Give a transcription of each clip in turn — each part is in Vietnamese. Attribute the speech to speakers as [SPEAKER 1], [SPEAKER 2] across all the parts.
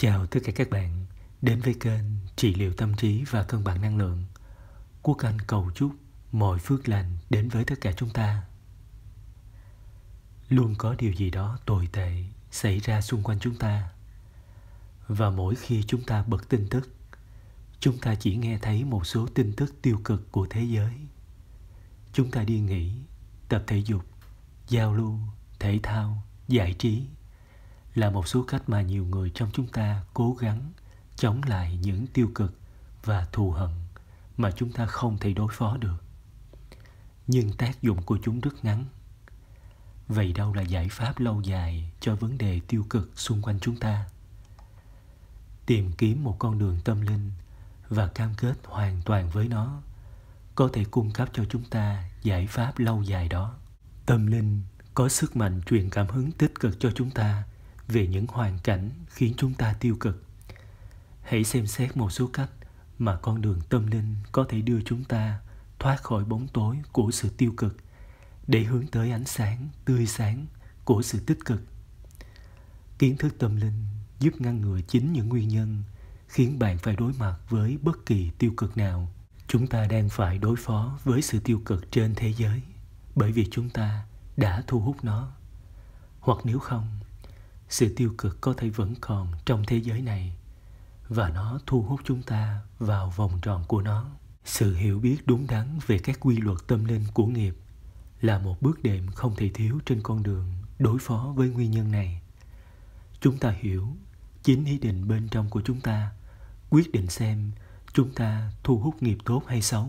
[SPEAKER 1] Chào tất cả các bạn đến với kênh trị liệu tâm trí và cân bằng năng lượng. Quốc Anh cầu chúc mọi phước lành đến với tất cả chúng ta. Luôn có điều gì đó tồi tệ xảy ra xung quanh chúng ta. Và mỗi khi chúng ta bật tin tức, chúng ta chỉ nghe thấy một số tin tức tiêu cực của thế giới. Chúng ta đi nghỉ, tập thể dục, giao lưu, thể thao, giải trí – là một số cách mà nhiều người trong chúng ta cố gắng chống lại những tiêu cực và thù hận mà chúng ta không thể đối phó được nhưng tác dụng của chúng rất ngắn vậy đâu là giải pháp lâu dài cho vấn đề tiêu cực xung quanh chúng ta tìm kiếm một con đường tâm linh và cam kết hoàn toàn với nó có thể cung cấp cho chúng ta giải pháp lâu dài đó tâm linh có sức mạnh truyền cảm hứng tích cực cho chúng ta về những hoàn cảnh khiến chúng ta tiêu cực hãy xem xét một số cách mà con đường tâm linh có thể đưa chúng ta thoát khỏi bóng tối của sự tiêu cực để hướng tới ánh sáng tươi sáng của sự tích cực kiến thức tâm linh giúp ngăn ngừa chính những nguyên nhân khiến bạn phải đối mặt với bất kỳ tiêu cực nào chúng ta đang phải đối phó với sự tiêu cực trên thế giới bởi vì chúng ta đã thu hút nó hoặc nếu không sự tiêu cực có thể vẫn còn trong thế giới này và nó thu hút chúng ta vào vòng tròn của nó sự hiểu biết đúng đắn về các quy luật tâm linh của nghiệp là một bước đệm không thể thiếu trên con đường đối phó với nguyên nhân này chúng ta hiểu chính ý định bên trong của chúng ta quyết định xem chúng ta thu hút nghiệp tốt hay xấu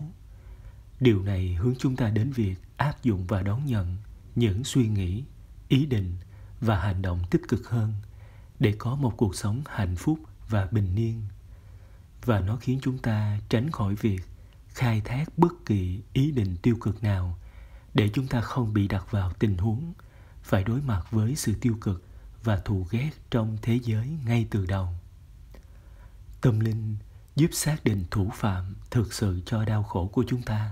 [SPEAKER 1] điều này hướng chúng ta đến việc áp dụng và đón nhận những suy nghĩ ý định và hành động tích cực hơn để có một cuộc sống hạnh phúc và bình yên và nó khiến chúng ta tránh khỏi việc khai thác bất kỳ ý định tiêu cực nào để chúng ta không bị đặt vào tình huống phải đối mặt với sự tiêu cực và thù ghét trong thế giới ngay từ đầu tâm linh giúp xác định thủ phạm thực sự cho đau khổ của chúng ta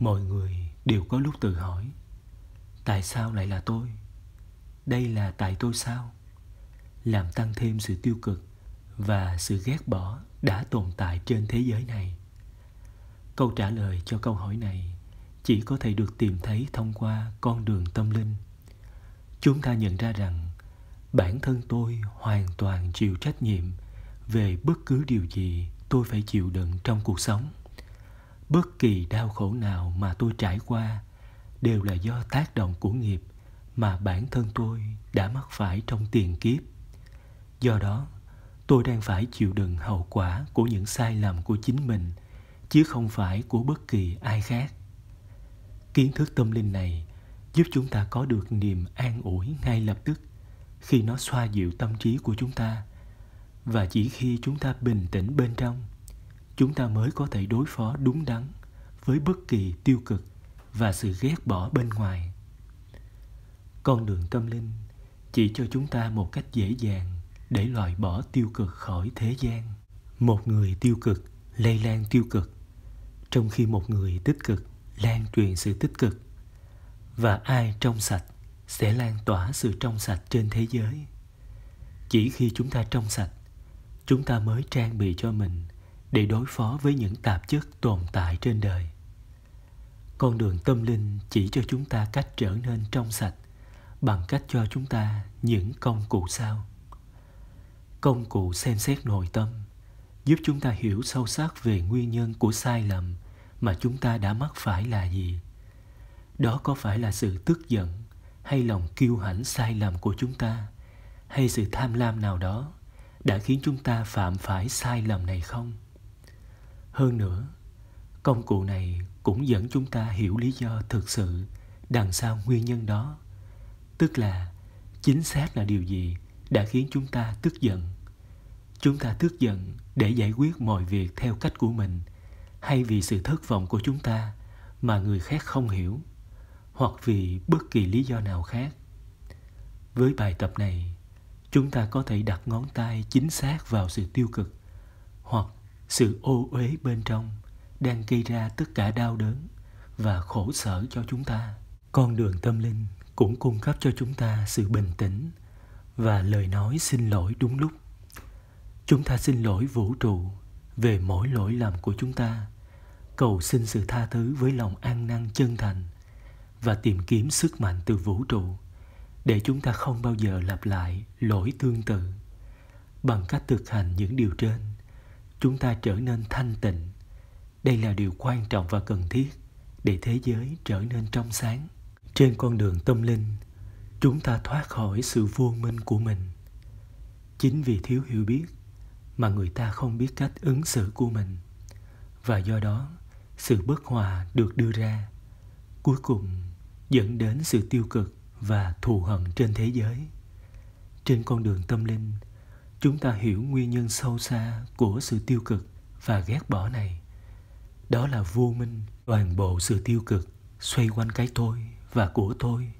[SPEAKER 1] mọi người đều có lúc tự hỏi tại sao lại là tôi đây là tại tôi sao làm tăng thêm sự tiêu cực và sự ghét bỏ đã tồn tại trên thế giới này câu trả lời cho câu hỏi này chỉ có thể được tìm thấy thông qua con đường tâm linh chúng ta nhận ra rằng bản thân tôi hoàn toàn chịu trách nhiệm về bất cứ điều gì tôi phải chịu đựng trong cuộc sống bất kỳ đau khổ nào mà tôi trải qua đều là do tác động của nghiệp mà bản thân tôi đã mắc phải trong tiền kiếp do đó tôi đang phải chịu đựng hậu quả của những sai lầm của chính mình chứ không phải của bất kỳ ai khác kiến thức tâm linh này giúp chúng ta có được niềm an ủi ngay lập tức khi nó xoa dịu tâm trí của chúng ta và chỉ khi chúng ta bình tĩnh bên trong chúng ta mới có thể đối phó đúng đắn với bất kỳ tiêu cực và sự ghét bỏ bên ngoài con đường tâm linh chỉ cho chúng ta một cách dễ dàng để loại bỏ tiêu cực khỏi thế gian một người tiêu cực lây lan tiêu cực trong khi một người tích cực lan truyền sự tích cực và ai trong sạch sẽ lan tỏa sự trong sạch trên thế giới chỉ khi chúng ta trong sạch chúng ta mới trang bị cho mình để đối phó với những tạp chất tồn tại trên đời con đường tâm linh chỉ cho chúng ta cách trở nên trong sạch bằng cách cho chúng ta những công cụ sau công cụ xem xét nội tâm giúp chúng ta hiểu sâu sắc về nguyên nhân của sai lầm mà chúng ta đã mắc phải là gì đó có phải là sự tức giận hay lòng kiêu hãnh sai lầm của chúng ta hay sự tham lam nào đó đã khiến chúng ta phạm phải sai lầm này không hơn nữa công cụ này cũng dẫn chúng ta hiểu lý do thực sự đằng sau nguyên nhân đó tức là chính xác là điều gì đã khiến chúng ta tức giận chúng ta tức giận để giải quyết mọi việc theo cách của mình hay vì sự thất vọng của chúng ta mà người khác không hiểu hoặc vì bất kỳ lý do nào khác với bài tập này chúng ta có thể đặt ngón tay chính xác vào sự tiêu cực hoặc sự ô uế bên trong đang gây ra tất cả đau đớn và khổ sở cho chúng ta con đường tâm linh cũng cung cấp cho chúng ta sự bình tĩnh và lời nói xin lỗi đúng lúc chúng ta xin lỗi vũ trụ về mỗi lỗi lầm của chúng ta cầu xin sự tha thứ với lòng an năn chân thành và tìm kiếm sức mạnh từ vũ trụ để chúng ta không bao giờ lặp lại lỗi tương tự bằng cách thực hành những điều trên chúng ta trở nên thanh tịnh đây là điều quan trọng và cần thiết để thế giới trở nên trong sáng trên con đường tâm linh chúng ta thoát khỏi sự vô minh của mình chính vì thiếu hiểu biết mà người ta không biết cách ứng xử của mình và do đó sự bất hòa được đưa ra cuối cùng dẫn đến sự tiêu cực và thù hận trên thế giới trên con đường tâm linh chúng ta hiểu nguyên nhân sâu xa của sự tiêu cực và ghét bỏ này đó là vô minh toàn bộ sự tiêu cực xoay quanh cái tôi và của tôi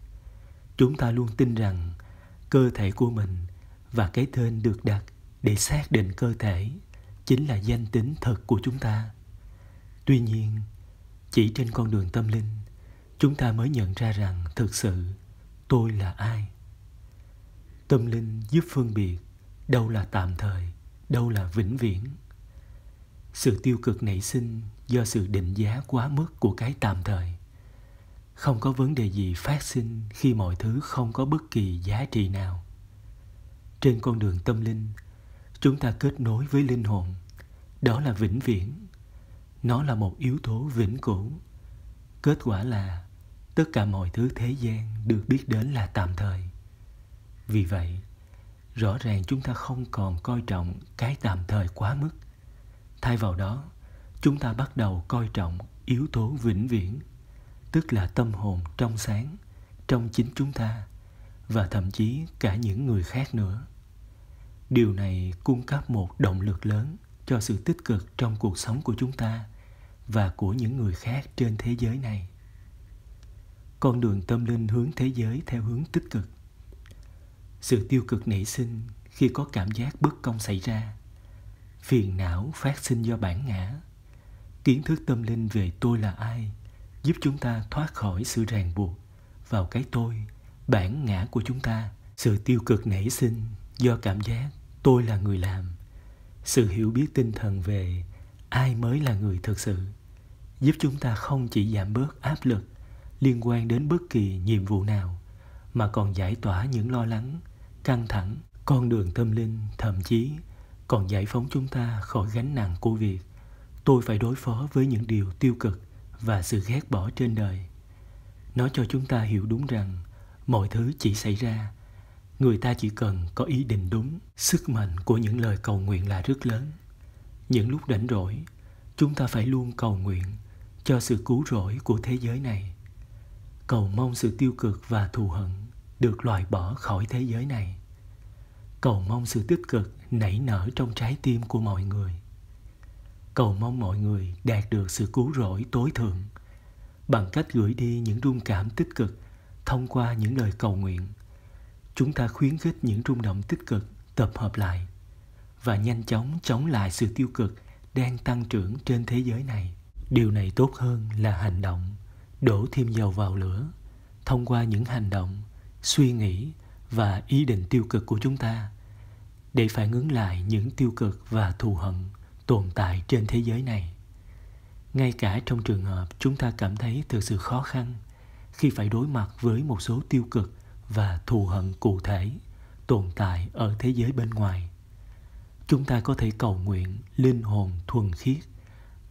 [SPEAKER 1] chúng ta luôn tin rằng cơ thể của mình và cái tên được đặt để xác định cơ thể chính là danh tính thật của chúng ta tuy nhiên chỉ trên con đường tâm linh chúng ta mới nhận ra rằng thực sự tôi là ai tâm linh giúp phân biệt đâu là tạm thời đâu là vĩnh viễn sự tiêu cực nảy sinh do sự định giá quá mức của cái tạm thời không có vấn đề gì phát sinh khi mọi thứ không có bất kỳ giá trị nào trên con đường tâm linh chúng ta kết nối với linh hồn đó là vĩnh viễn nó là một yếu tố vĩnh cửu kết quả là tất cả mọi thứ thế gian được biết đến là tạm thời vì vậy rõ ràng chúng ta không còn coi trọng cái tạm thời quá mức thay vào đó chúng ta bắt đầu coi trọng yếu tố vĩnh viễn tức là tâm hồn trong sáng trong chính chúng ta và thậm chí cả những người khác nữa điều này cung cấp một động lực lớn cho sự tích cực trong cuộc sống của chúng ta và của những người khác trên thế giới này con đường tâm linh hướng thế giới theo hướng tích cực sự tiêu cực nảy sinh khi có cảm giác bất công xảy ra phiền não phát sinh do bản ngã kiến thức tâm linh về tôi là ai giúp chúng ta thoát khỏi sự ràng buộc vào cái tôi bản ngã của chúng ta sự tiêu cực nảy sinh do cảm giác tôi là người làm sự hiểu biết tinh thần về ai mới là người thực sự giúp chúng ta không chỉ giảm bớt áp lực liên quan đến bất kỳ nhiệm vụ nào mà còn giải tỏa những lo lắng căng thẳng con đường tâm linh thậm chí còn giải phóng chúng ta khỏi gánh nặng của việc tôi phải đối phó với những điều tiêu cực và sự ghét bỏ trên đời nó cho chúng ta hiểu đúng rằng mọi thứ chỉ xảy ra người ta chỉ cần có ý định đúng sức mạnh của những lời cầu nguyện là rất lớn những lúc rảnh rỗi chúng ta phải luôn cầu nguyện cho sự cứu rỗi của thế giới này cầu mong sự tiêu cực và thù hận được loại bỏ khỏi thế giới này cầu mong sự tích cực nảy nở trong trái tim của mọi người cầu mong mọi người đạt được sự cứu rỗi tối thượng bằng cách gửi đi những rung cảm tích cực thông qua những lời cầu nguyện. Chúng ta khuyến khích những rung động tích cực tập hợp lại và nhanh chóng chống lại sự tiêu cực đang tăng trưởng trên thế giới này. Điều này tốt hơn là hành động, đổ thêm dầu vào lửa thông qua những hành động, suy nghĩ và ý định tiêu cực của chúng ta để phản ứng lại những tiêu cực và thù hận tồn tại trên thế giới này ngay cả trong trường hợp chúng ta cảm thấy thực sự khó khăn khi phải đối mặt với một số tiêu cực và thù hận cụ thể tồn tại ở thế giới bên ngoài chúng ta có thể cầu nguyện linh hồn thuần khiết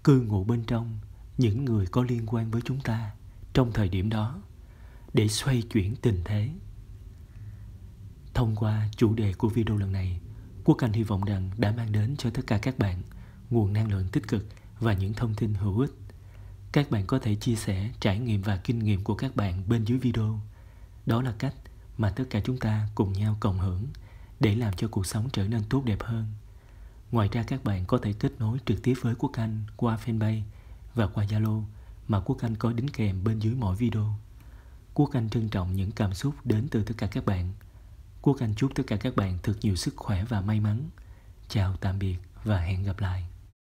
[SPEAKER 1] cư ngụ bên trong những người có liên quan với chúng ta trong thời điểm đó để xoay chuyển tình thế thông qua chủ đề của video lần này quốc anh hy vọng rằng đã mang đến cho tất cả các bạn nguồn năng lượng tích cực và những thông tin hữu ích. Các bạn có thể chia sẻ trải nghiệm và kinh nghiệm của các bạn bên dưới video. Đó là cách mà tất cả chúng ta cùng nhau cộng hưởng để làm cho cuộc sống trở nên tốt đẹp hơn. Ngoài ra các bạn có thể kết nối trực tiếp với Quốc Anh qua fanpage và qua Zalo mà Quốc Anh có đính kèm bên dưới mỗi video. Quốc Anh trân trọng những cảm xúc đến từ tất cả các bạn. Quốc Anh chúc tất cả các bạn thật nhiều sức khỏe và may mắn. Chào tạm biệt và hẹn gặp lại.